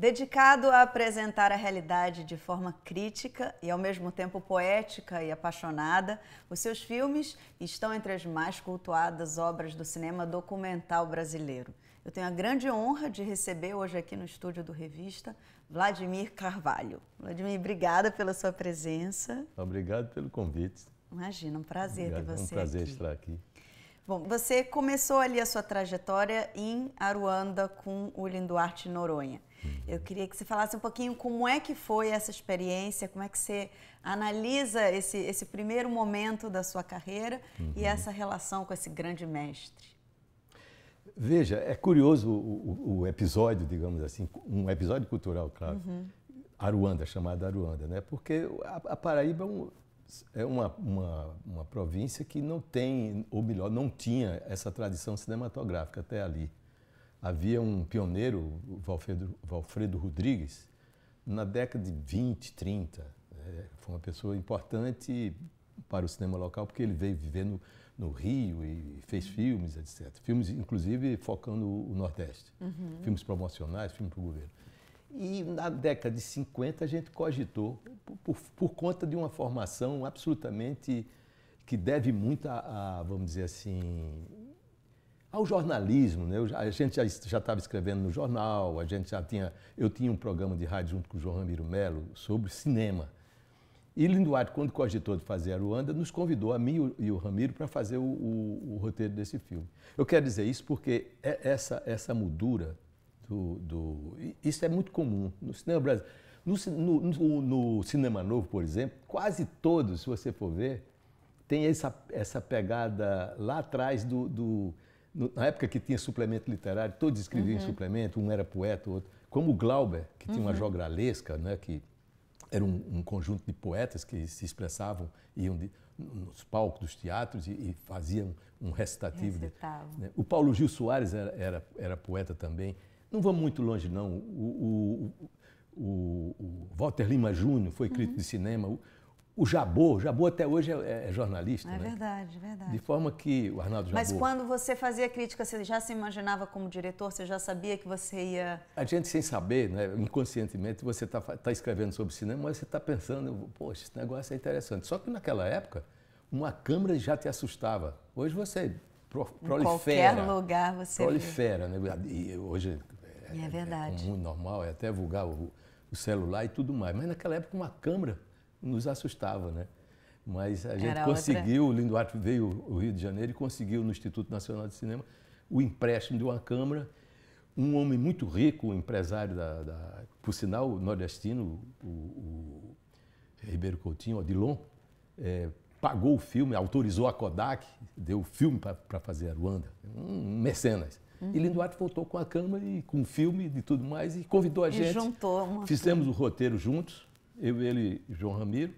Dedicado a apresentar a realidade de forma crítica e ao mesmo tempo poética e apaixonada, os seus filmes estão entre as mais cultuadas obras do cinema documental brasileiro. Eu tenho a grande honra de receber hoje aqui no estúdio do Revista Vladimir Carvalho. Vladimir, obrigada pela sua presença. Obrigado pelo convite. Imagina, um prazer Obrigado, ter você aqui. É um prazer aqui. estar aqui. Bom, você começou ali a sua trajetória em Aruanda com o Linduarte Noronha. Uhum. Eu queria que você falasse um pouquinho como é que foi essa experiência, como é que você analisa esse, esse primeiro momento da sua carreira uhum. e essa relação com esse grande mestre. Veja, é curioso o, o, o episódio, digamos assim, um episódio cultural, claro. Uhum. Aruanda, chamada Aruanda, né? Porque a, a Paraíba é, um, é uma, uma, uma província que não tem, ou melhor, não tinha essa tradição cinematográfica até ali. Havia um pioneiro, o Valfredo, Valfredo Rodrigues, na década de 20, 30. É, foi uma pessoa importante para o cinema local, porque ele veio viver no, Rio e fez filmes, etc. Filmes, inclusive, focando o Nordeste. Uhum. Filmes promocionais, filmes para o governo. E na década de 50 a gente cogitou, por, por, por conta de uma formação absolutamente que deve muito a, a vamos dizer assim, ao jornalismo. Né? a gente já estava escrevendo no jornal, a gente já tinha, eu tinha um programa de rádio junto com o João Ramiro Melo sobre cinema. E Linduarte, quando cogitou de fazer a Ruanda, nos convidou, a mim e o Ramiro, para fazer o, o, o, roteiro desse filme. Eu quero dizer isso porque é, essa, essa mudura do, do Isso é muito comum no cinema brasileiro. No, no, no, cinema novo, por exemplo, quase todos, se você for ver, tem essa, essa pegada lá atrás do, do na época que tinha suplemento literário, todos escreviam uhum. suplemento, um era poeta, outro. Como o Glauber, que tinha uma uhum. jogralesca, né, que era um, um, conjunto de poetas que se expressavam, iam de, nos palcos dos teatros e, e faziam um recitativo. De, né? O Paulo Gil Soares era, era, era, poeta também. Não vamos muito longe, não. O, o, o, o Walter Lima Júnior foi crítico uhum. de cinema o Jabô, o Jabô até hoje é, é jornalista. É né? verdade, é verdade. De forma que o Arnaldo Jabô. Mas quando você fazia crítica, você já se imaginava como diretor? Você já sabia que você ia. A gente, sem saber, né, inconscientemente, você está tá escrevendo sobre cinema, mas você está pensando, poxa, esse negócio é interessante. Só que naquela época, uma câmera já te assustava. Hoje você pro, prolifera. Em qualquer lugar você. Prolifera, vê. né? E hoje. É, é, é verdade. É muito normal, é até vulgar o, o celular e tudo mais. Mas naquela época, uma câmera nos assustava, né? Mas a gente Era conseguiu, outra. o Lindo Arte veio ao Rio de Janeiro e conseguiu no Instituto Nacional de Cinema o empréstimo de uma câmara. Um homem muito rico, um empresário, da, da por sinal, nordestino, o, o Ribeiro Coutinho, o Dilon, é, pagou o filme, autorizou a Kodak, deu o filme para fazer a Ruanda, um mecenas. Uhum. E Lindo Duarte voltou com a câmera e com o filme de tudo mais e convidou a e gente. Juntou Fizemos o roteiro juntos eu, ele e João Ramiro.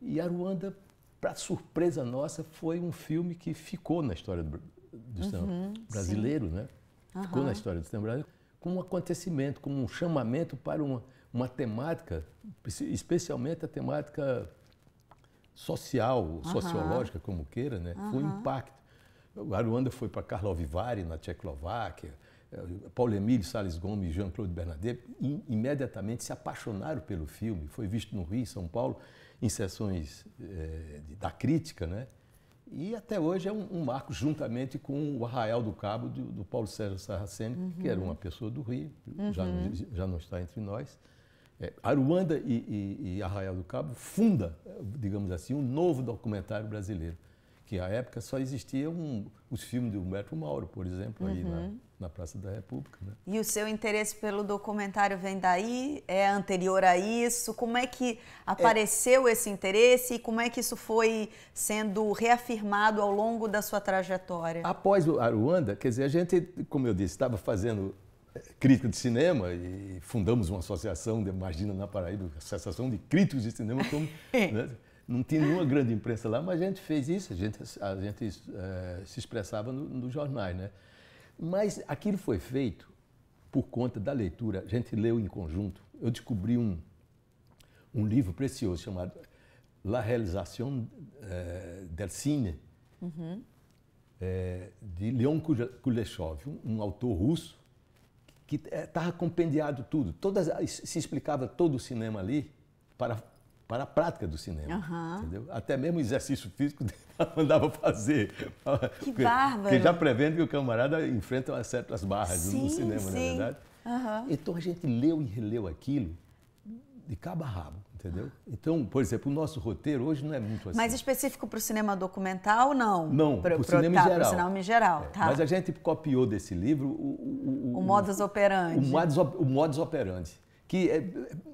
E Aruanda, para surpresa nossa, foi um filme que ficou na história do, do uhum, brasileiro, sim. né? Uhum. Ficou na história do cinema brasileiro como um acontecimento, como um chamamento para uma, uma temática, especialmente a temática social, uhum. sociológica, como queira, né? Foi um impacto. O Aruanda foi para Karlovy Vary, na Tchecoslováquia. É, Paulo Emílio Sales Gomes e Jean-Claude Bernadette imediatamente se apaixonaram pelo filme. Foi visto no Rio, São Paulo, em sessões é, da crítica, né? E até hoje é um, um, marco, juntamente com o Arraial do Cabo, do, do Paulo Sérgio Sarraceni, uhum. que era uma pessoa do Rio, uhum. já, já não está entre nós. É, Aruanda e, e, e Arraial do Cabo funda, digamos assim, um novo documentário brasileiro que à época só existiam um, os filmes de Humberto Mauro, por exemplo, uhum. aí na, uhum. na, Praça da República. Né? E o seu interesse pelo documentário vem daí? É anterior a isso? Como é que apareceu é... esse interesse e como é que isso foi sendo reafirmado ao longo da sua trajetória? Após a Ruanda, quer dizer, a gente, como eu disse, estava fazendo eh, crítica de cinema e fundamos uma associação imagina na Paraíba, Associação de Críticos de Cinema, como, né? não tinha nenhuma grande imprensa lá, mas a gente fez isso, a gente, a gente é, se expressava nos no jornais, né? Mas aquilo foi feito por conta da leitura, a gente leu em conjunto. Eu descobri um, um livro precioso chamado La Realización eh, del Cine, uhum. Eh, de Leon Kuleshov, um, um autor russo, que estava compendiado tudo. Todas, se explicava todo o cinema ali para para a prática do cinema. Uhum. Entendeu? Até mesmo exercício físico mandava fazer. Que bárbaro! Porque já prevendo que o camarada enfrenta umas certas barras sim, no cinema, é sim. na é verdade. Uhum. Então a gente leu e releu aquilo de cabo a rabo, entendeu? Então, por exemplo, o nosso roteiro hoje não é muito assim. Mas específico para o cinema documental, não? Não, para o cinema, tá, geral. cinema em geral. É. Tá. Mas a gente copiou desse livro o... O, o, o modus operandi. O modus, o modus operandi, que, é,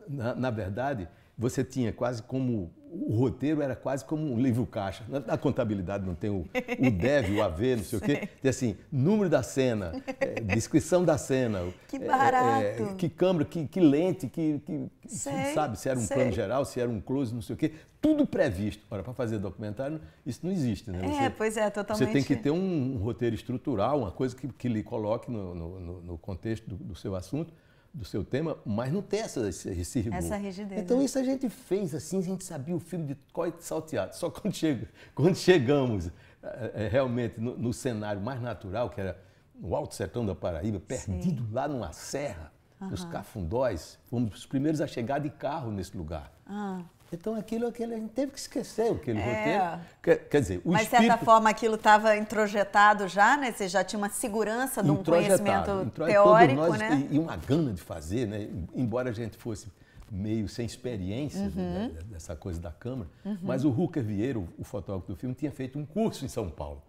na, na verdade, você tinha quase como. O roteiro era quase como um livro caixa. Na, na contabilidade não tem o, o deve, o haver, não sei o quê. Tem assim, número da cena, é, descrição da cena. Que é, é, barato! É, é, que câmera, que, que lente, que, que sei, sabe, se era um sei. plano geral, se era um close, não sei o quê. Tudo previsto. Ora, para fazer documentário, isso não existe, né? É, você, é, pois é, totalmente. Você tem que ter um, um roteiro estrutural, uma coisa que, que lhe coloque no, no, no contexto do, do seu assunto do seu tema, mas não tem essa, esse rigor. Essa rigidez. Então, né? isso a gente fez assim, a gente sabia o filme de qual salteado. Só quando, chega, quando chegamos é, é, realmente no, no, cenário mais natural, que era o Alto Sertão da Paraíba, perdido Sim. lá numa serra, uhum. nos Cafundóis, fomos os primeiros a chegar de carro nesse lugar. Uhum. Então aquilo, aquilo é a teve que esquecer aquele é. roteiro. Quer, quer dizer, o Mas, de espírito... certa forma, aquilo estava introjetado já, né? Você já tinha uma segurança de um conhecimento teórico, nós, né? E, uma gana de fazer, né? Embora a gente fosse meio sem experiência né, uhum. né? dessa coisa da câmera, uhum. mas o Rucker Vieira, o fotógrafo do filme, tinha feito um curso em São Paulo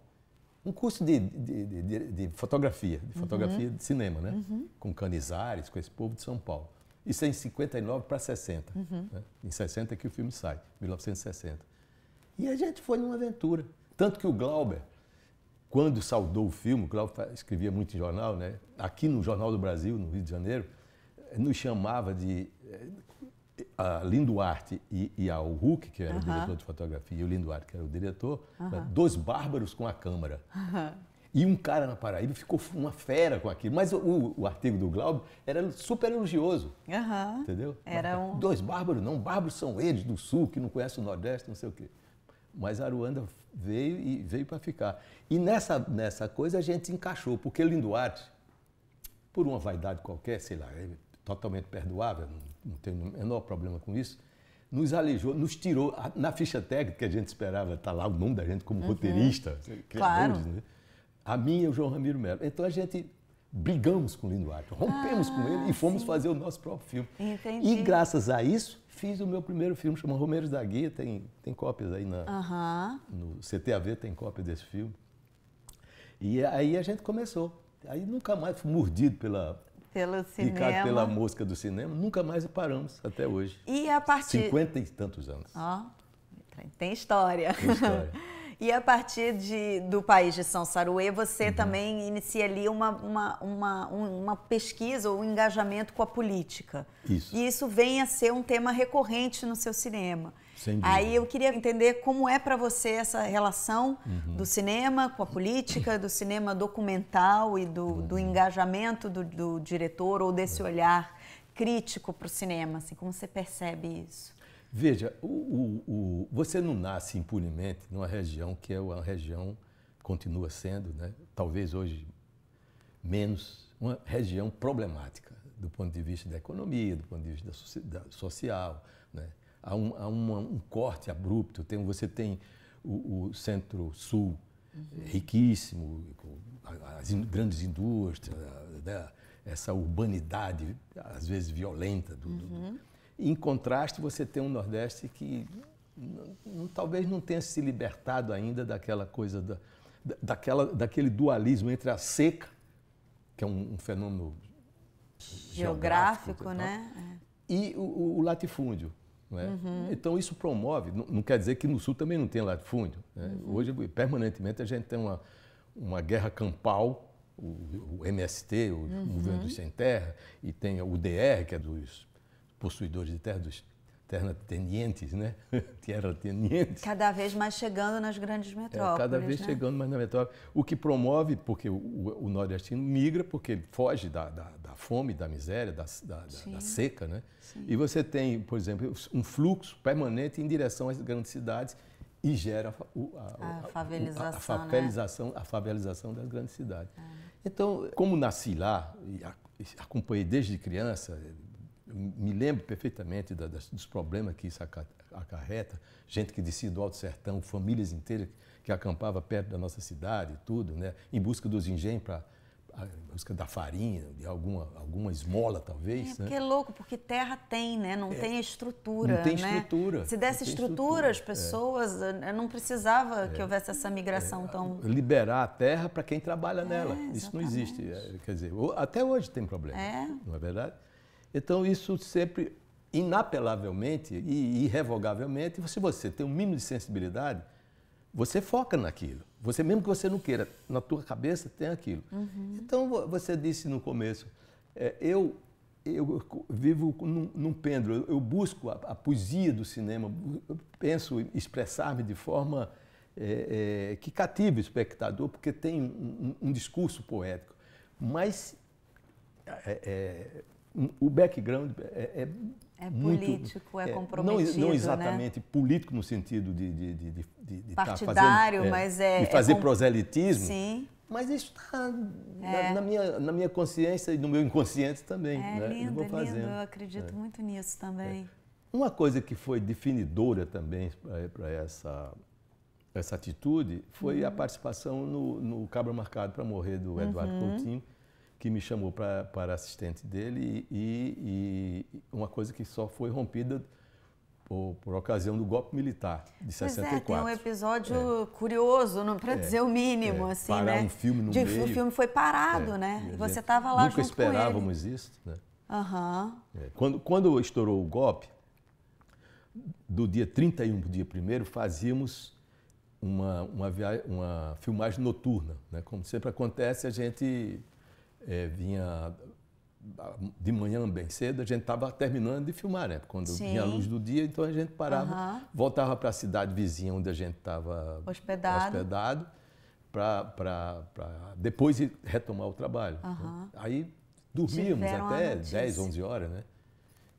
um curso de, de, de, de, fotografia, de fotografia uhum. de cinema, né? Uhum. Com Canizares, com esse povo de São Paulo. Isso é em 59 para 60. Uhum. Né? Em 60 é que o filme sai, 1960. E a gente foi numa aventura. Tanto que o Glauber, quando saudou o filme, o Glauber escrevia muito em jornal, né? aqui no Jornal do Brasil, no Rio de Janeiro, eh, nos chamava de. Eh, a Linduarte e, e ao Hulk, que era uhum. o diretor de fotografia, e o Linduarte, que era o diretor, uhum. dois bárbaros com a câmera. Uhum. E um cara na Paraíba ficou uma fera com aquilo. Mas o, o artigo do Glauber era super elogioso. Uhum. Entendeu? Era um... Dois bárbaros, não. Bárbaros são eles do Sul, que não conhecem o Nordeste, não sei o quê. Mas Aruanda veio e veio para ficar. E nessa, nessa coisa a gente encaixou, porque Linduarte, por uma vaidade qualquer, sei lá, é totalmente perdoável, não, não tenho o menor problema com isso, nos alejou, nos tirou. Na ficha técnica que a gente esperava estar tá lá o nome da gente como uhum. roteirista, criadores, claro. né? a minha e o João Ramiro Melo. Então a gente brigamos com o Lino rompemos ah, com ele e fomos sim. fazer o nosso próprio filme. Entendi. E graças a isso, fiz o meu primeiro filme, chamado Romeiros da Guia, tem, tem cópias aí na, uh -huh. no CTAV, tem cópia desse filme. E aí a gente começou. Aí nunca mais fui mordido pela, pelo cinema. pela mosca do cinema, nunca mais paramos até hoje. E a partir. 50 e tantos anos. Ó, oh, tem história. Tem história. E a partir de, do país de São Saruê, você uhum. também inicia ali uma, uma, uma, uma pesquisa ou um engajamento com a política. Isso. E isso vem a ser um tema recorrente no seu cinema. Aí eu queria entender como é para você essa relação uhum. do cinema com a política, do cinema documental e do, uhum. do engajamento do, do, diretor ou desse olhar crítico para o cinema. Assim, como você percebe isso? Veja, o, o, o, você não nasce impunemente numa região que é uma região, continua sendo, né, talvez hoje menos, uma região problemática do ponto de vista da economia, do ponto de vista da, da social. Né? Há, um, há uma, um corte abrupto, tem, você tem o, o centro-sul uhum. riquíssimo, as in, grandes indústrias, né? essa urbanidade, às vezes violenta, do, uhum. do em contraste, você tem um Nordeste que talvez não tenha se libertado ainda daquela coisa, da, daquela, daquele dualismo entre a seca, que é um, um fenômeno geográfico, geográfico né? e o, o latifúndio. É? Uhum. Então, isso promove, não, não, quer dizer que no Sul também não tem latifúndio. Né? Uhum. Hoje, permanentemente, a gente tem uma, uma guerra campal, o, o MST, o uhum. dos Sem Terra, e tem o DR, que é dos possuidores de terra, dos terratenientes, né? terratenientes. Cada vez mais chegando nas grandes é, metrópoles. É, cada vez né? chegando mais na metrópole. O que promove, porque o, o, o nordestino migra, porque ele foge da, da, da fome, da miséria, da, da seca, né? Sim. E você tem, por exemplo, um fluxo permanente em direção às grandes cidades e gera o, a, a, favelização, a, a, favelização, né? a favelização das grandes cidades. É. Então, como nasci lá, e acompanhei desde criança, me lembro perfeitamente da, das, dos problemas que isso acarreta, gente que descia do Alto Sertão, famílias inteiras que, que acampava perto da nossa cidade, tudo, né? em busca dos engenhos para em busca da farinha, de alguma, alguma esmola, talvez. É, né? porque é louco, porque terra tem, né? Não é, tem estrutura. Não tem né? estrutura. Se desse estrutura, estrutura, as é. pessoas é. não precisava é. que houvesse essa migração é, tão. Liberar a terra para quem trabalha nela. Isso não existe. Quer dizer, até hoje tem problema. Não é verdade? Então, isso sempre, inapelavelmente e irrevogavelmente, se você tem um mínimo de sensibilidade, você foca naquilo. Você, mesmo que você não queira, na tua cabeça tem aquilo. Uhum. Então, você disse no começo, é, eu, eu vivo num, num pêndulo, eu, eu busco a, a, poesia do cinema, eu penso expressar-me de forma é, é, que cative o espectador, porque tem um, um, um discurso poético. Mas é, é o background é, é, é, é político, muito, é, é comprometido. Não, não né? exatamente né? político no sentido de, de, de, de, de partidário, tá fazendo, é, mas é. De fazer é com... proselitismo. Sim. Mas isso está na, na, minha, na minha consciência e no meu inconsciente também. É né? lindo, eu vou lindo. Eu acredito muito nisso também. Uma coisa que foi definidora também para essa, essa atitude foi uhum. a participação no, no Cabra Marcado para Morrer do Eduardo uhum. Coutinho que me chamou pra, para assistente dele e, e, uma coisa que só foi rompida por, por ocasião do golpe militar de 64. Pois é, tem um episódio é. curioso, para é. dizer o mínimo, é. assim, Parar né? um filme no de, meio. O filme foi parado, é. né? E você estava lá Nunca esperávamos isso, né? Uhum. Quando, quando estourou o golpe, do dia 31 para o dia 1 fazíamos uma, uma, uma filmagem noturna. Né? Como sempre acontece, a gente é, vinha de manhã bem cedo, a gente estava terminando de filmar, né? Quando Sim. vinha a luz do dia, então a gente parava, uhum. voltava para a cidade vizinha onde a gente estava hospedado, hospedado para depois retomar o trabalho. Uhum. Aí dormíamos Tiveram até 10, 11 horas, né?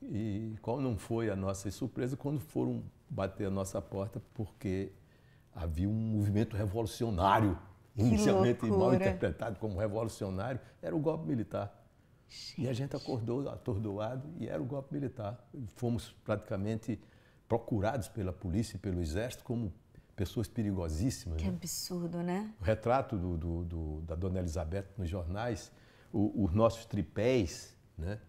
E qual não foi a nossa surpresa quando foram bater a nossa porta, porque havia um movimento revolucionário inicialmente mal interpretado como revolucionário, era o golpe militar. Gente. E a gente acordou atordoado e era o golpe militar. Fomos praticamente procurados pela polícia e pelo exército como pessoas perigosíssimas. Que né? absurdo, né? O retrato do, do, do, da dona Elizabeth nos jornais, o, os nossos tripés, né?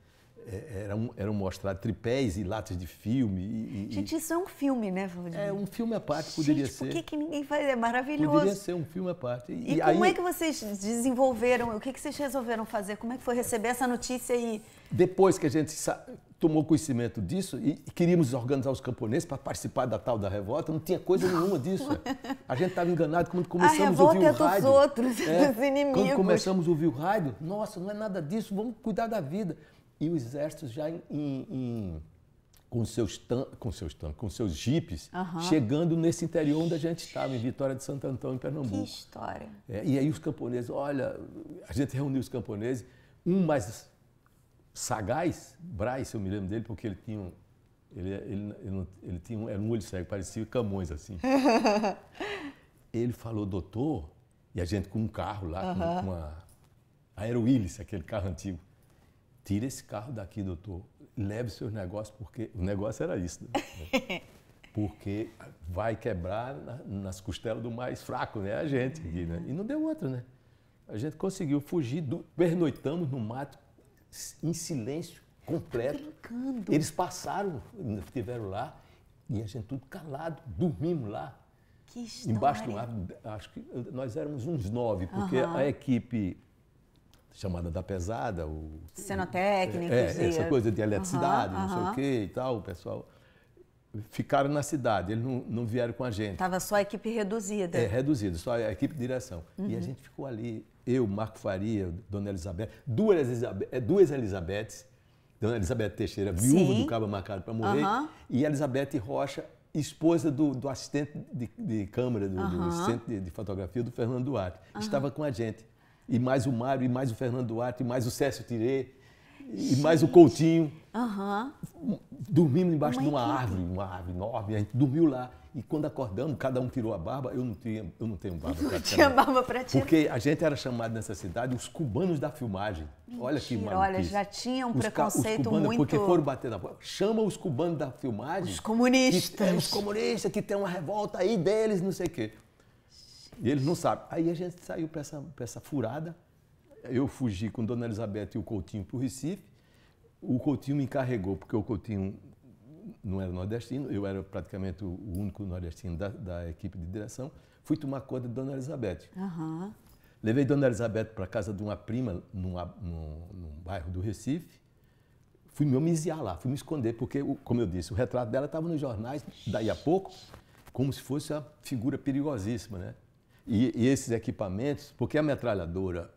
É, eram, eram mostrados tripés e latas de filme. E, e, Gente, isso é um filme, né, Valdir? É um filme à parte, poderia Gente, ser. Por que, que ninguém faz? É maravilhoso. Poderia ser um filme à parte. E, e como aí... é que vocês desenvolveram? O que, que vocês resolveram fazer? Como é que foi receber essa notícia e. Depois que a gente tomou conhecimento disso e queríamos organizar os camponeses para participar da tal da revolta, não tinha coisa nenhuma disso. A gente estava enganado quando começamos a, a ouvir é o rádio. Dos outros, é, dos inimigos. Quando começamos a ouvir o rádio, nossa, não é nada disso, vamos cuidar da vida e o exército já em, em com seus tan com seus tan com seus jipes, uhum. chegando nesse interior onde a gente estava, em Vitória de Santo Antão, em Pernambuco. Que história! É, e aí os camponeses, olha, a gente reuniu os camponeses, um mais sagaz, Braz, eu me lembro dele, porque ele tinha um, ele, ele, ele, ele tinha um, era um olho cego, parecia Camões, assim. ele falou, doutor, e a gente com um carro lá, uhum. com, com uma, Aero Willis, aquele carro antigo tira esse carro daqui, doutor, leve seus negócios, porque o negócio era isso. Né? porque vai quebrar na, nas costelas do mais fraco, né? A gente. E, né? e não deu outra, né? A gente conseguiu fugir, do, pernoitamos no mato, em silêncio completo. Brincando. Eles passaram, estiveram lá, e a gente tudo calado, dormimos lá. Que história. Embaixo do ar, acho que nós éramos uns nove, porque uhum. a equipe chamada da pesada, o cenotécnica, é, é, essa coisa de eletricidade, uhum, não uhum. sei o quê e tal, o pessoal ficaram na cidade, eles não, não vieram com a gente. Tava só a equipe reduzida. É, reduzida, só a equipe de direção. Uhum. E a uhum. gente ficou ali, eu, Marco Faria, Dona Elizabeth, duas, Elizabeth, é, duas Elizabeths, Dona Elizabeth Teixeira, viúva Sim. do Cabo macado para morrer, e Elizabeth Rocha, esposa do, do assistente de, de câmara, do, do assistente de, de, fotografia do Fernando Duarte, estava com a gente e mais o Mário, e mais o Fernando Duarte, e mais o Cécio Tirê, e mais o Coutinho. Uhum. Dormimos embaixo uma de uma equipe. árvore, uma árvore enorme, a gente dormiu lá. E quando acordamos, cada um tirou a barba, eu não, tinha, eu não tenho barba Não tinha barba para tirar. Porque a gente era chamado nessa cidade os cubanos da filmagem. Mentira, olha que maluquice. Olha, já tinha um os preconceito os cubanos, muito... Porque foram bater na porta. Chama os cubanos da filmagem. Os comunistas. Que, é, os comunistas que tem uma revolta aí deles, não sei o quê. E eles não sabem. Aí a gente saiu para essa, essa furada. Eu fugi com Dona Elizabeth e o Coutinho para o Recife. O Coutinho me encarregou, porque o Coutinho não era nordestino, eu era praticamente o único nordestino da, da equipe de direção. Fui tomar conta de Dona Elizabeth. Uhum. Levei Dona Elizabeth para casa de uma prima, num, num, num bairro do Recife fui me homiziar lá, fui me esconder, porque, como eu disse, o retrato dela estava nos jornais, daí a pouco, como se fosse a figura perigosíssima, né? E, e, esses equipamentos, porque a metralhadora,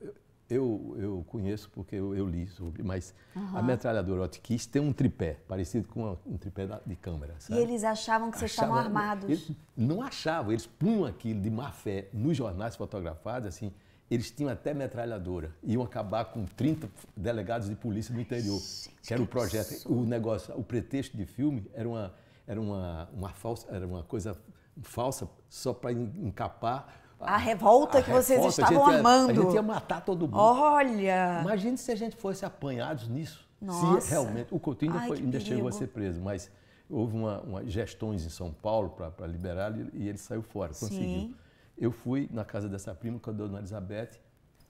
eu, eu conheço porque eu, eu li sobre, mas uhum. a metralhadora Otkiss tem um tripé, parecido com um tripé de câmera. Sabe? E eles achavam que vocês achavam, estavam armados? Eles não achavam, eles punham aquilo de má fé nos jornais fotografados, assim, eles tinham até metralhadora, iam acabar com 30 delegados de polícia do interior, Gente, que era o projeto, o negócio, o pretexto de filme era uma, era uma, uma, falsa, era uma coisa falsa só para encapar a revolta a que vocês estavam gente, amando. A gente ia matar todo mundo. Olha! Imagine se a gente fosse apanhados nisso. Nossa. Se realmente. O Coutinho Ai, ainda, foi, ainda chegou a ser preso, mas houve uma, uma gestões em São Paulo para liberar e ele saiu fora, conseguiu. Sim. Eu fui na casa dessa prima com a dona Elizabeth.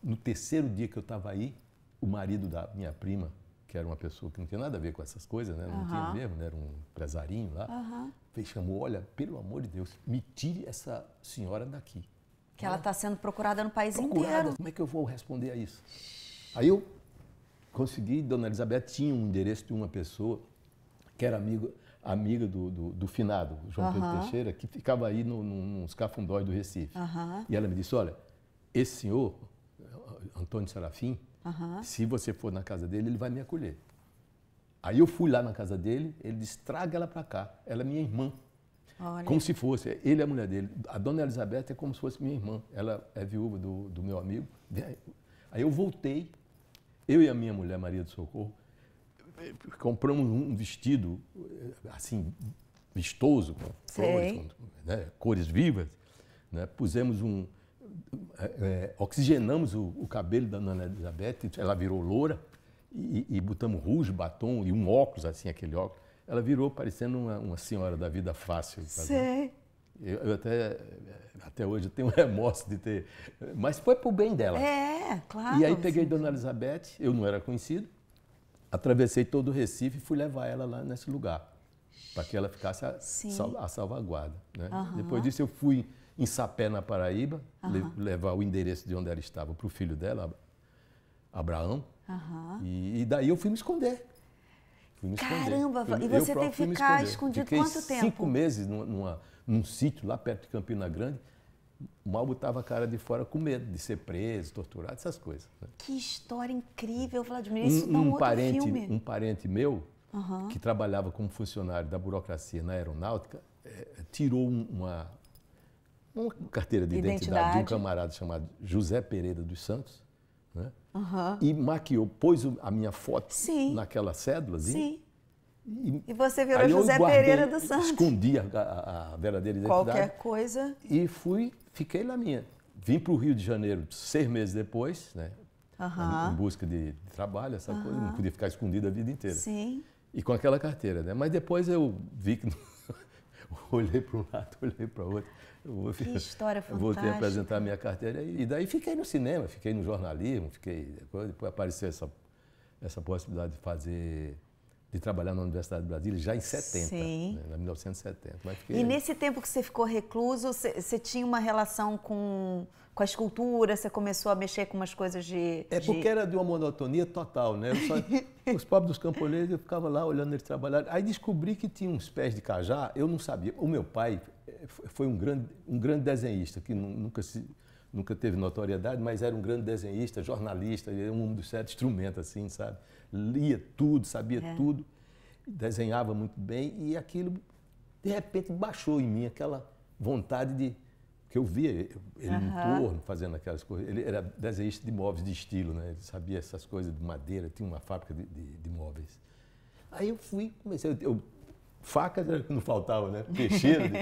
No terceiro dia que eu estava aí, o marido da minha prima, que era uma pessoa que não tinha nada a ver com essas coisas, né? Não uhum. tinha mesmo, né? era um empresarinho lá. Uhum. Fez, chamou, olha, pelo amor de Deus, me tire essa senhora daqui. Que ela está né? sendo procurada no país procurada. inteiro. Como é que eu vou responder a isso? Aí eu consegui, Dona Elizabeth tinha um endereço de uma pessoa que era amigo, amiga do, do, do finado, João Pedro Teixeira, que ficava aí no, no, nos cafundóis do Recife. E ela me disse, olha, esse senhor, Antônio Serafim, se você for na casa dele, ele vai me acolher. Aí eu fui lá na casa dele, ele disse, traga ela para cá, ela é minha irmã. Olha. Como se fosse, ele é a mulher dele. A dona Elizabeth é como se fosse minha irmã. Ela é viúva do, do meu amigo. Aí eu voltei, eu e a minha mulher, Maria do Socorro, eh, compramos um vestido, eh, assim, vistoso, com flores, com, né, cores vivas. Né? Pusemos um. É, oxigenamos o, o, cabelo da Dona Elizabeth, ela virou loura, e, e botamos ruge, batom e um óculos, assim, aquele óculos ela virou parecendo uma, uma senhora da vida fácil. sim Sei. Eu, eu, até, até hoje tenho remorso de ter. Mas foi pro bem dela. É, claro. E aí peguei sim. Dona Elizabeth, eu não era conhecido, atravessei todo o Recife e fui levar ela lá nesse lugar, para que ela ficasse a, sal, a salvaguarda. Né? Uhum. Depois disso eu fui em Sapé, na Paraíba, uhum. le, levar o endereço de onde ela estava para o filho dela, Abraão. Uhum. E, e daí eu fui me esconder. Fui me esconder. Caramba, e você teve que ficar escondido Fiquei quanto tempo? Cinco meses numa, num sítio lá perto de Campina Grande. Mal botava a cara de fora com medo de ser preso, torturado, essas coisas. Né? Que história incrível, Vladimir. Isso um, dá um, um parente, filme. Um parente meu, uhum. que trabalhava como funcionário da burocracia na aeronáutica, é, tirou uma, uma carteira de identidade. identidade de um camarada chamado José Pereira dos Santos, Uhum. E maquiou, pôs a minha foto Sim. naquela cédula. Sim. E, e, você virou José guardei, Pereira dos Santos. Escondi a, a, verdadeira identidade. Qualquer coisa. E fui, fiquei na minha. Vim para o Rio de Janeiro seis meses depois, né? Uhum. Em, em, busca de, de trabalho, essa uhum. coisa. Não podia ficar escondida a vida inteira. Sim. E com aquela carteira, né? Mas depois eu vi que... olhei para um lado, olhei para o outro. Eu vou, que história fantástica. Voltei a apresentar minha carteira e daí fiquei no cinema, fiquei no jornalismo, fiquei depois, apareceu essa, essa possibilidade de fazer de trabalhar na Universidade de Brasília já em 70, Sim. Né, 1970. Mas fiquei... E nesse tempo que você ficou recluso, você tinha uma relação com, com a escultura, você começou a mexer com umas coisas de... É porque de... era de uma monotonia total, né? Só, os pobres dos camponeses, eu ficava lá olhando eles trabalhar. Aí descobri que tinha uns pés de cajá, eu não sabia. O meu pai foi um grande, um grande desenhista, que nunca, se, nunca teve notoriedade, mas era um grande desenhista, jornalista, um dos sete instrumentos, assim, sabe? Lia tudo, sabia é. tudo, desenhava muito bem e aquilo, de repente, baixou em mim aquela vontade de... que eu via ele uhum. em torno fazendo aquelas coisas. Ele era desenhista de móveis de estilo, né? Ele sabia essas coisas de madeira, tinha uma fábrica de, de, de móveis. Aí eu fui, comecei, eu, facas não faltava, né? Peixeiro.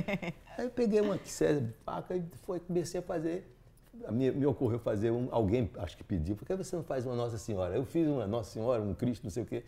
Aí eu peguei uma que de é faca e foi, comecei a fazer. Me, me ocorreu fazer um, alguém, acho que pediu, por que você não faz uma Nossa Senhora? Eu fiz uma Nossa Senhora, um Cristo, não sei o quê.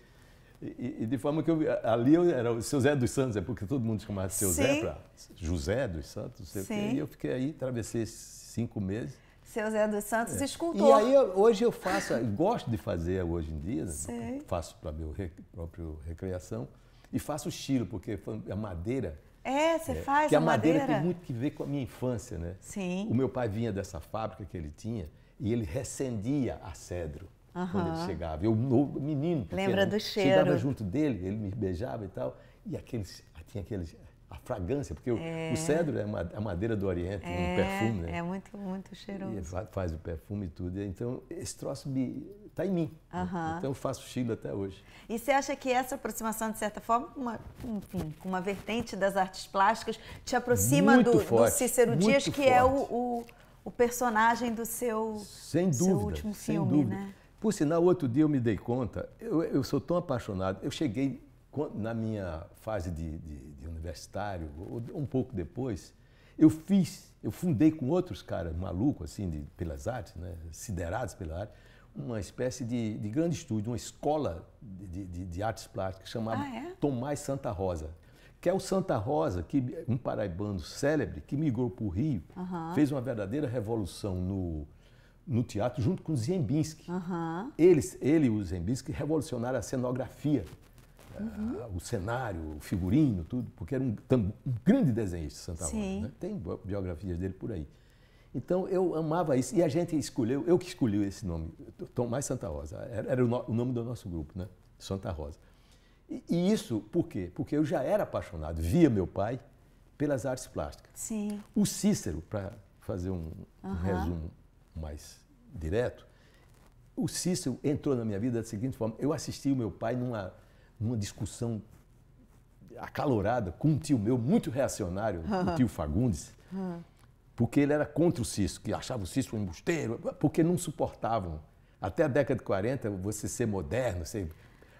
E, e de forma que eu, ali eu era o seu Zé dos Santos, é porque todo mundo chamava seu Sim. Zé para José dos Santos, não sei Sim. o quê. E eu fiquei aí, travessei cinco meses. Seu Zé dos Santos, é. escultor. E aí hoje eu faço, eu gosto de fazer hoje em dia, né? Sim. faço para meu rec, próprio recreação e faço estilo, porque a é madeira é, você é, faz que a madeira. madeira tem muito que ver com a minha infância, né? Sim. O meu pai vinha dessa fábrica que ele tinha e ele recendia a cedro quando ele chegava. Eu, novo, menino, lembra do cheiro. Chegava junto dele, ele me beijava e tal, e aqueles, tinha aqueles a fragrância, porque é. o cedro é, é a madeira do Oriente, é, um perfume, né? É muito, muito cheiroso. E faz o perfume e tudo. Então, esse troço está em mim. Uh -huh. né? Então, eu faço Chile até hoje. E você acha que essa aproximação, de certa forma, uma, enfim, com uma vertente das artes plásticas, te aproxima do, forte, do, Cícero Dias, que forte. é o, o, o, personagem do seu, sem do dúvida, seu último sem dúvida. né? Por sinal, outro dia eu me dei conta, eu, eu sou tão apaixonado, eu cheguei na minha fase de, de, de universitário, um pouco depois, eu fiz, eu fundei com outros caras malucos, assim, de, pelas artes, né? siderados pela arte, uma espécie de, de grande estúdio, uma escola de, de, de artes plásticas chamada ah, é? Tomás Santa Rosa. Que é o Santa Rosa, que um paraibano célebre, que migrou para o Rio, uhum. fez uma verdadeira revolução no, no teatro junto com Ziembinski. Uhum. Eles, ele e o Ziembinski revolucionaram a cenografia uhum. o cenário, o figurino, tudo, porque era um, um grande desenhista de Santa Rosa. Né? Tem biografias dele por aí. Então eu amava isso. E a gente escolheu, eu que escolhi esse nome, Tomás Santa Rosa. Era, era o, no, o, nome do nosso grupo, né? Santa Rosa. E, e, isso por quê? Porque eu já era apaixonado, via meu pai, pelas artes plásticas. Sim. O Cícero, para fazer um, uhum. um resumo mais direto, o Cícero entrou na minha vida da seguinte forma: eu assisti o meu pai numa numa discussão acalorada com um tio meu muito reacionário, o tio Fagundes, porque ele era contra o cisco que achava o cisco um embusteiro, porque não suportavam. Até a década de 40, você ser moderno, ser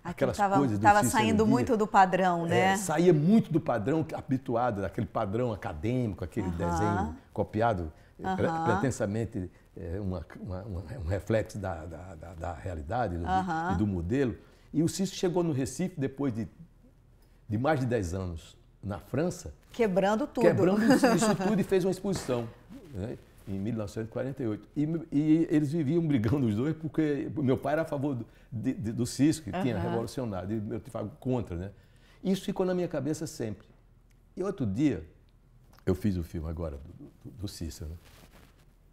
aquelas tava, coisas do Estava saindo muito do padrão, é, né? É, saía muito do padrão habituado, daquele padrão acadêmico, aquele desenho copiado eh, pretensamente é, uma, uma, um reflexo da, da, da, da realidade do, e do modelo. E o Cisco chegou no Recife depois de, de mais de 10 anos na França. Quebrando tudo. Quebrando isso tudo e fez uma exposição. Né? em 1948. E, e, eles viviam brigando os dois, porque meu pai era a favor do, de, de, do Cisco, que uhum. tinha revolucionado, e meu tio contra, né? Isso ficou na minha cabeça sempre. E outro dia, eu fiz o filme agora do, do, do né?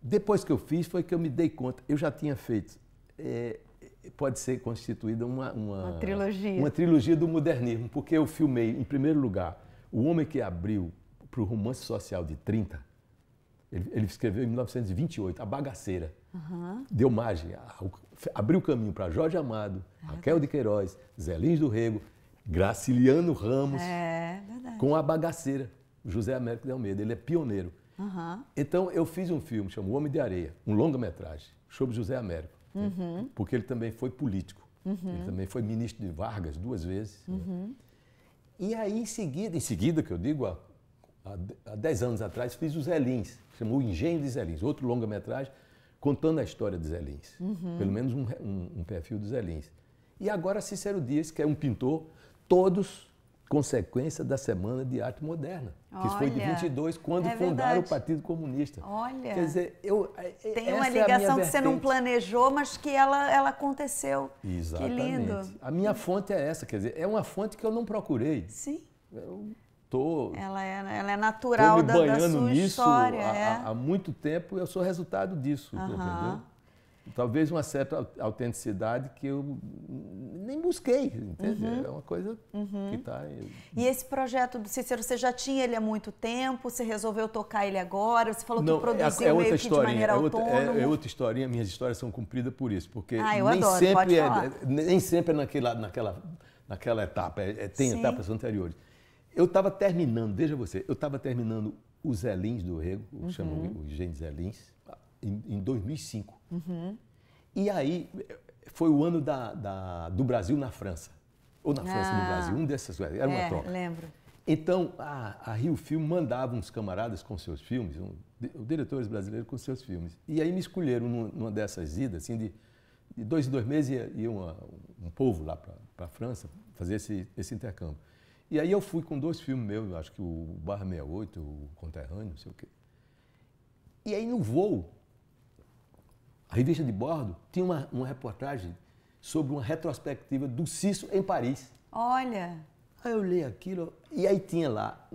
Depois que eu fiz, foi que eu me dei conta. Eu já tinha feito é, pode ser constituída uma, uma, uma, trilogia. uma trilogia do modernismo, porque eu filmei, em primeiro lugar, O Homem que Abriu para o Romance Social de 30, ele, ele escreveu em 1928, A Bagaceira. Uhum. Deu margem, abriu caminho para Jorge Amado, é. Raquel de Queiroz, Zé Lins do Rego, Graciliano Ramos, é, com A Bagaceira, José Américo de Almeida. Ele é pioneiro. Uhum. Então, eu fiz um filme chamado O Homem de Areia, um longa-metragem, sobre José Américo. Né? Uhum. Né? Porque ele também foi político. Uhum. Ele também foi ministro de Vargas duas vezes. Né? Uhum. E aí, em seguida, em seguida, que eu digo, há, há, anos atrás, fiz o Zé chamou O Engenho de Zelins, outro longa-metragem, contando a história de Zelins. Uhum. Pelo menos um, um, um perfil do Zelins. E agora Cícero Dias, que é um pintor, todos consequência da Semana de Arte Moderna, que Olha, foi de 22, quando é fundaram verdade. o Partido Comunista. Olha. Quer dizer, eu. É, é, Tem uma é ligação é que você não planejou, mas que ela, ela aconteceu. Exatamente. Que lindo. A minha fonte é essa, quer dizer, é uma fonte que eu não procurei. Sim. Eu tô. Ela é, ela é natural tô me da, da sua nisso história. Há, é. há muito tempo eu sou resultado disso, uh -huh. entendeu? talvez uma certa autenticidade que eu nem busquei, entende? Uhum. É uma coisa uhum. que está... E esse projeto do Cícero, você já tinha ele há muito tempo? Você resolveu tocar ele agora? Você falou Não, que é produziu é, é meio que de maneira é outra, autônoma? É, é, outra historinha, minhas histórias são cumpridas por isso, porque ah, nem, adoro, sempre é, é, nem sempre é naquela, naquela, naquela etapa, é, é tem Sim. etapas anteriores. Eu estava terminando, veja você, eu estava terminando os Zelins do Rego, uhum. chamam os Gente Zelins, em, em 2005. Uhum. E aí foi o ano da, da, do Brasil na França. Ou na França, ah, no Brasil, um dessas Era uma é, troca. Lembro. Então, a, a, Rio Filme mandava uns camaradas com seus filmes, um, diretores brasileiros com seus filmes. E aí me escolheram numa, dessas idas, assim, de, de dois em dois meses ia, ia uma, um povo lá para a França fazer esse, esse intercâmbio. E aí eu fui com dois filmes meus, acho que o Barra 68, o Conterrâneo, não sei o quê. E aí no voo, a revista de bordo tinha uma, uma reportagem sobre uma retrospectiva do Cício em Paris. Olha! Aí eu li aquilo e aí tinha lá,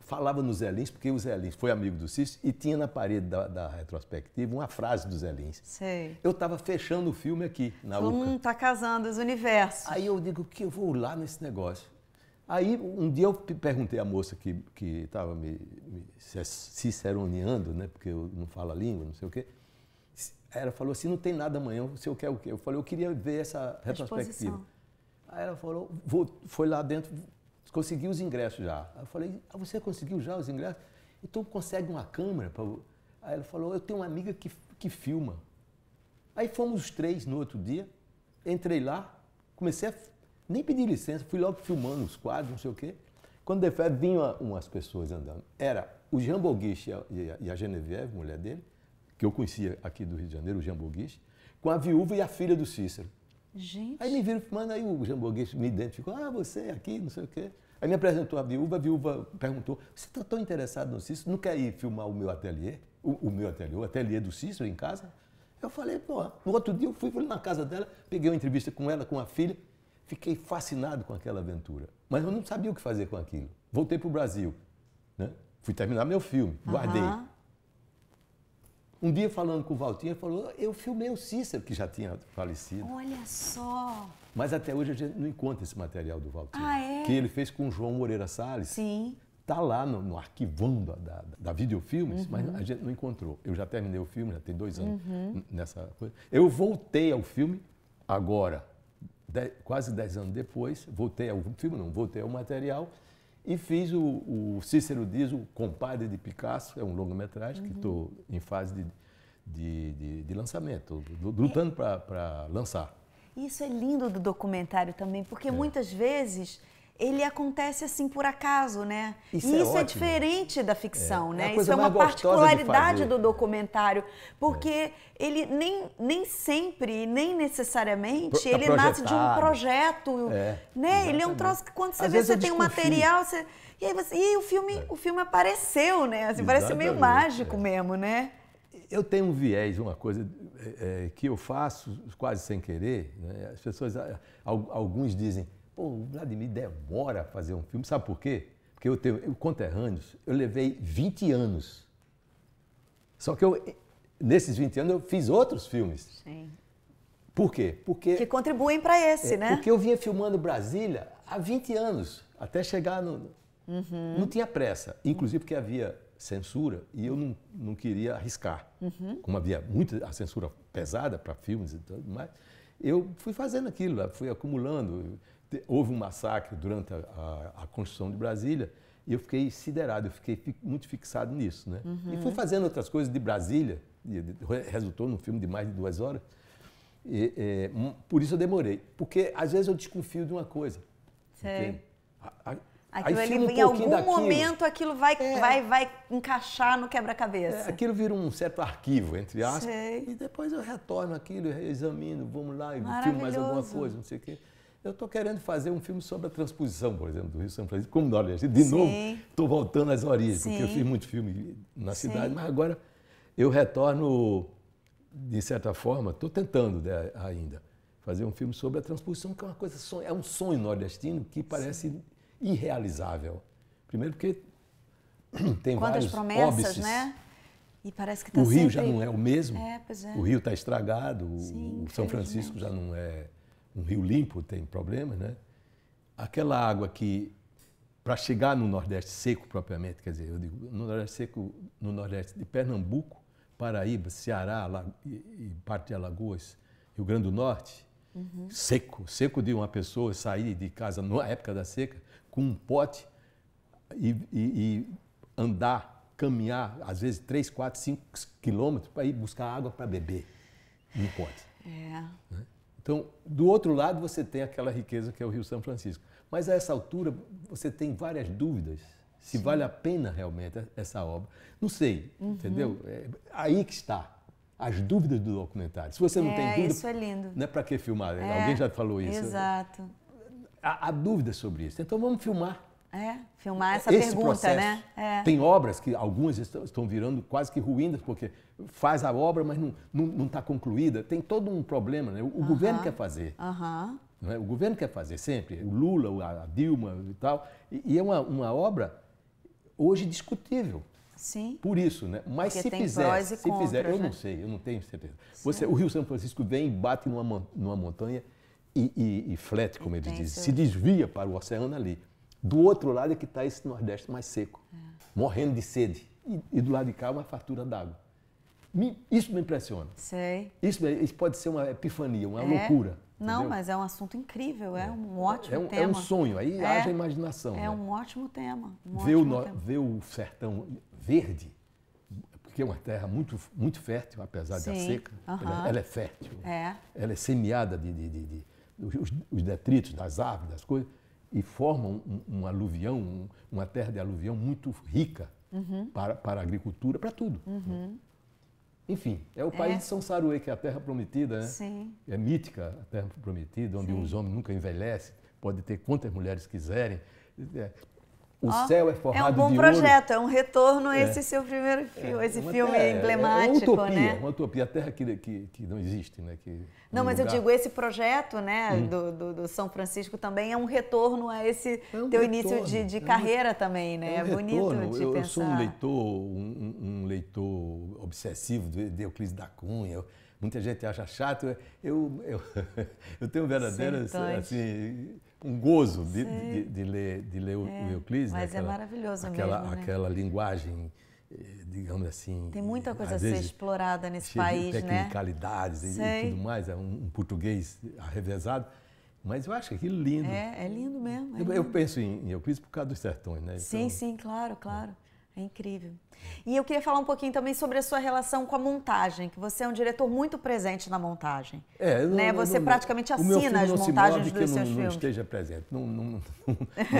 falava no Zé Lins, porque o Zé Lins foi amigo do Cício, e tinha na parede da, da retrospectiva uma frase do Zé Lins. Sei. Eu estava fechando o filme aqui, na Hum, Uca. tá casando os universos. Aí eu digo que eu vou lá nesse negócio. Aí um dia eu perguntei à moça que estava me, me ciceroneando, né, porque eu não falo a língua, não sei o quê. Ela falou assim: não tem nada amanhã, o senhor quer o quê? Eu falei: eu queria ver essa retrospectiva. Aí ela falou: vou, foi lá dentro, consegui os ingressos já. Aí eu falei: ah, você conseguiu já os ingressos? Então consegue uma câmera? Pra... Aí ela falou: eu tenho uma amiga que, que filma. Aí fomos os três no outro dia, entrei lá, comecei a. Nem pedi licença, fui logo filmando os quadros, não sei o quê. Quando de fé vinham umas pessoas andando. Era o Jean Boguiche e a, e a Genevieve, mulher dele, que eu conhecia aqui do Rio de Janeiro, o Jamboguis, com a viúva e a filha do Cícero. Gente. Aí me viram, mano, aí o Jamboguis me identificou, ah, você é aqui, não sei o quê. Aí me apresentou a viúva, a viúva perguntou, você está tão interessado no Cícero, não quer ir filmar o meu ateliê? O, o, meu ateliê, o ateliê do Cícero em casa? Eu falei, pô, no outro dia eu fui, fui na casa dela, peguei uma entrevista com ela, com a filha, fiquei fascinado com aquela aventura. Mas eu não sabia o que fazer com aquilo. Voltei para o Brasil, né? fui terminar meu filme, guardei. Uhum. Um dia falando com o Valtinho, ele falou: Eu filmei o Cícero, que já tinha falecido. Olha só! Mas até hoje a gente não encontra esse material do Valtinho. Ah, é? Que ele fez com o João Moreira Salles. Sim. Está lá no, no, arquivão da, da, da Videofilmes, uhum. mas a gente não encontrou. Eu já terminei o filme, já tem dois anos uhum. nessa coisa. Eu voltei ao filme agora, dez, quase dez anos depois, voltei ao filme, não, voltei ao material e fiz o, o Cícero Diz, o Compadre de Picasso, é um longa-metragem uhum. que estou em fase de, de, de, de lançamento, lutando é. para lançar. Isso é lindo do documentário também, porque é. muitas vezes ele acontece assim por acaso, né? Isso e é isso é diferente da é, ficção, é. né? É isso é uma particularidade do documentário, porque é. ele nem, nem sempre, nem necessariamente, pro, tá ele nasce de um projeto, é, né? Ele é um troço que quando você Às vê, você tem um material, você... e aí você... e o filme, o filme apareceu, né? Assim, parece meio mágico mesmo, né? Eu tenho um viés, uma coisa que eu faço quase sem querer. Né? As pessoas, alguns dizem, Pô, o Vladimir demora a fazer um filme, sabe por quê? Porque eu tenho. Conterrâneos, eu levei 20 anos. Só que eu, nesses 20 anos eu fiz outros filmes. Sim. Por quê? Porque. Que contribuem para esse, é, né? Porque eu vinha filmando Brasília há 20 anos, até chegar no. Uhum. Não tinha pressa. Inclusive porque havia censura e eu não, não queria arriscar. Uhum. Como havia muita a censura pesada para filmes e tudo mais, eu fui fazendo aquilo, fui acumulando houve um massacre durante a, a, a, construção de Brasília e eu fiquei siderado, eu fiquei muito fixado nisso, né? Uhum. E fui uhum. fazendo outras coisas de Brasília, e resultou num filme de mais de duas horas. E, é, por isso eu demorei, porque às vezes eu desconfio de uma coisa. Sei. aquilo um em algum daquilo. momento aquilo vai, é. vai, vai encaixar no quebra-cabeça. É, aquilo vira um certo arquivo, entre aspas. Sei. E depois eu retorno aquilo, examino, vamos lá e filmo mais alguma coisa, não sei o quê. Eu estou querendo fazer um filme sobre a transposição, por exemplo, do Rio São Francisco, como da De Sim. novo, estou voltando às origens, Sim. porque eu fiz muito filme na cidade, Sim. mas agora eu retorno, de certa forma, estou tentando né, ainda fazer um filme sobre a transposição, que é uma coisa, é um sonho nordestino que parece irrealizável. Primeiro porque tem Quantas vários promessas, óbices. né? E parece que tá o Rio sempre... já não é o mesmo. É, é. O Rio está estragado, Sim, o São Francisco já não é um rio limpo tem problema, né? Aquela água que, para chegar no Nordeste seco propriamente, quer dizer, eu digo, no Nordeste seco, no Nordeste de Pernambuco, Paraíba, Ceará e, parte de Alagoas, Rio Grande do Norte, uhum. seco, seco de uma pessoa sair de casa na época da seca com um pote e, e, e andar, caminhar, às vezes 3, 4, 5 quilômetros para ir buscar água para beber no pote. É. Né? Então, do outro lado, você tem aquela riqueza que é o Rio São Francisco. Mas a essa altura, você tem várias dúvidas se Sim. vale a pena realmente essa obra. Não sei, uhum. entendeu? É aí que está as dúvidas do documentário. Se você não é, tem dúvida, isso é lindo. Não é para que filmar. É, Alguém já falou isso. Exato. Há, há dúvidas sobre isso. Então vamos filmar. É, filmar essa Esse pergunta, processo. né? É. Tem obras que algumas estão, estão, virando quase que ruínas, porque faz a obra, mas não está concluída. Tem todo um problema, né? O, uh -huh. governo quer fazer. Uh -huh. É? O governo quer fazer sempre. O Lula, a Dilma e tal. E, é uma, uma obra hoje discutível. Sim. Por isso, né? Mas Porque se fizer, se fizer, eu né? não sei, eu não tenho certeza. Você, o Rio São Francisco vem, bate numa, numa montanha e, e, e flete, como eles dizem, se desvia para o oceano ali. Do outro lado é que está esse Nordeste mais seco, é. morrendo de sede. E, e, do lado de cá uma fartura d'água. isso me impressiona. Sei. Isso, é, isso, pode ser uma epifania, uma é. loucura. Não, entendeu? mas é um assunto incrível, é, é. um ótimo é um, é tema. É um sonho, aí haja imaginação. É né? um ótimo tema. Um ver, ótimo o, tema. ver o sertão verde, porque é uma terra muito, muito fértil, apesar Sim. de seca. Uhum. Ela, ela, é fértil. É. Ela é semeada de, de, de, de os, os detritos das árvores, das coisas e formam um, um aluvião, um, uma terra de aluvião muito rica uhum. para, para a agricultura, para tudo. Uhum. Enfim, é o país é. de São Saruê, que é a terra prometida, né? Sim. É mítica a terra prometida, onde Sim. os homens nunca envelhecem, pode ter quantas mulheres quiserem. É, o céu é formado de É um bom projeto, ouro. é um retorno a é. É, esse é, seu primeiro filme, é, esse filme terra, emblemático, é uma né? utopia, né? Uma utopia, a terra que, que, que não existe, né? Que, não, mas lugar. eu digo, esse projeto né, hum. do, do, do, São Francisco também é um retorno a esse é um teu retorno, início de, de é carreira um, também, né? É, um bonito retorno. de eu, pensar. Eu sou um leitor, um, leitor obsessivo de Euclides da Cunha, muita gente acha chato, eu, eu, eu tenho verdadeiras, Sim, então, assim um gozo de, de, de, ler, de ler é, o Euclides. Né? Mas né? aquela, é maravilhoso aquela, mesmo. Né? Aquela linguagem, eh, digamos assim. Tem muita coisa a ser explorada nesse país, de né? tecnicalidades né? e, e tudo mais, é um, um português arrevesado. Mas eu acho aquilo lindo. É, é lindo mesmo. É lindo. Eu, penso em, Euclides por causa dos sertões, né? Então, sim, sim, claro, claro. É incrível. E eu queria falar um pouquinho também sobre a sua relação com a montagem, que você é um diretor muito presente na montagem. É, não, né? Você não, praticamente não, assina as montagens dos seus não, filmes. Não esteja presente. Não, não,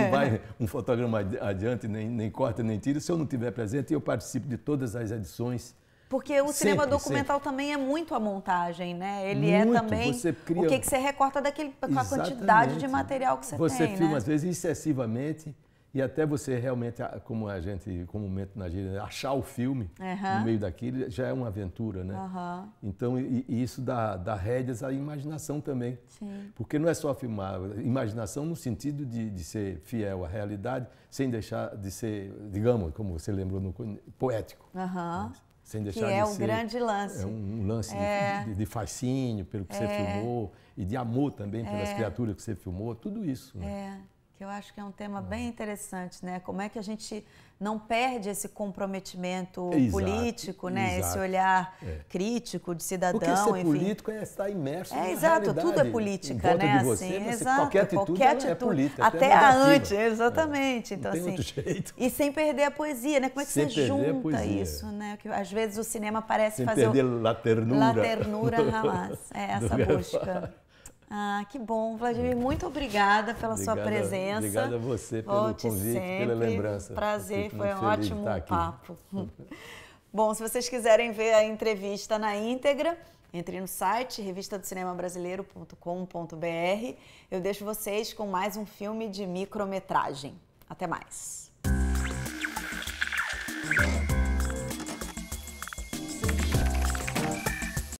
vai um fotograma adiante, nem, nem corta, nem tira. Se eu não estiver presente, eu participo de todas as edições. Porque o sempre, cinema documental sempre. também é muito a montagem, né? Ele é muito, é também Você cria... o que, que, você recorta daquele, com a quantidade de material que você, você tem. Você filma, né? às vezes, excessivamente e até você realmente, ah, como a gente comumente na gíria, né, achar o filme uhum. no meio daquilo já é uma aventura, né? Uhum. Então, e, e, isso dá, dá rédeas à imaginação também. Sim. Porque não é só filmar, imaginação no sentido de, de ser fiel à realidade, sem deixar de ser, digamos, como você lembrou, no, poético. Uhum. Né? Sem deixar que é um ser, grande lance. É um, um lance é. De, de, fascínio pelo que é. você filmou e de amor também pelas é. criaturas que você filmou, tudo isso. Né? É que eu acho que é um tema ah. bem interessante, né? Como é que a gente não perde esse comprometimento exato, político, né? Exato. Esse olhar é. crítico de cidadão, Porque ser enfim. político é estar imerso é, exato, tudo é política, né? De você, assim, exato, qualquer atitude, qualquer é atitude é política, até, até a antes, é. exatamente. É. Então assim. E sem perder a poesia, né? Como é que sem você junta isso, né? Que às vezes o cinema parece sem fazer perder o... la ternura, la ternura, É essa é busca. Ah, que bom, Vladimir. É. Muito obrigada pela sua presença. Obrigada a você pelo Volte convite, sempre. pela lembrança. Prazer, foi um ótimo papo. bom, se vocês quiserem ver a entrevista na íntegra, entre no site revistadocinemabrasileiro.com.br. Eu deixo vocês com mais um filme de micrometragem. Até mais.